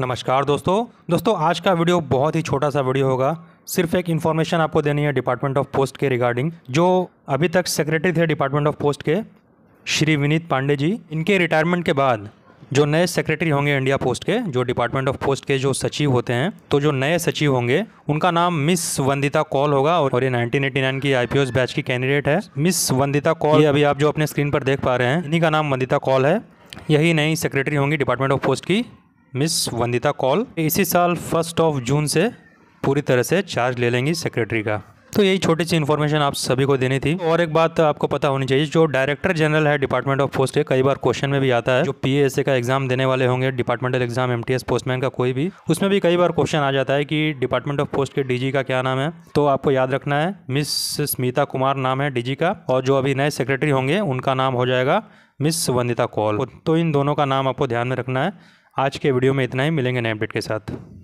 नमस्कार दोस्तों दोस्तों आज का वीडियो बहुत ही छोटा सा वीडियो होगा सिर्फ एक इन्फॉर्मेशन आपको देनी है डिपार्टमेंट ऑफ पोस्ट के रिगार्डिंग जो अभी तक सेक्रेटरी थे डिपार्टमेंट ऑफ पोस्ट के श्री विनीत पांडे जी इनके रिटायरमेंट के बाद जो नए सेक्रेटरी होंगे इंडिया पोस्ट के जो डिपार्टमेंट ऑफ पोस्ट के जो सचिव होते हैं तो जो नए सचिव होंगे उनका नाम मिस वंदिता कॉल होगा और ये 1989 की आईपीओएस बैच की कैंडिडेट है मिस वंदिता कॉल अभी आप जो अपने स्क्रीन पर देख पा रहे हैं इन्हीं का नाम वंदिता कॉल है यही नई सेक्रेटरी होंगी डिपार्टमेंट ऑफ पोस्ट की मिस वंदिता कॉल इसी साल फर्स्ट ऑफ जून से पूरी तरह से चार्ज ले लेंगी सेक्रेटरी का तो यही छोटी सी इन्फॉर्मेशन आप सभी को देनी थी और एक बात आपको पता होनी चाहिए जो डायरेक्टर जनरल है डिपार्टमेंट ऑफ पोस्ट के कई बार क्वेश्चन में भी आता है जो पीएएसए का एग्जाम देने वाले होंगे डिपार्टमेंटल एग्जाम एमटीएस पोस्टमैन का कोई भी उसमें भी कई बार क्वेश्चन आ जाता है कि डिपार्टमेंट ऑफ पोस्ट के डीजी का क्या नाम है तो आपको याद रखना है मिस स्मिता कुमार नाम है डीजी का और जो अभी नए सेक्रेटरी होंगे उनका नाम हो जाएगा मिस वंदिता कॉल तो इन दोनों का नाम आपको ध्यान में रखना है आज के वीडियो में इतना ही मिलेंगे नए अपडेट के साथ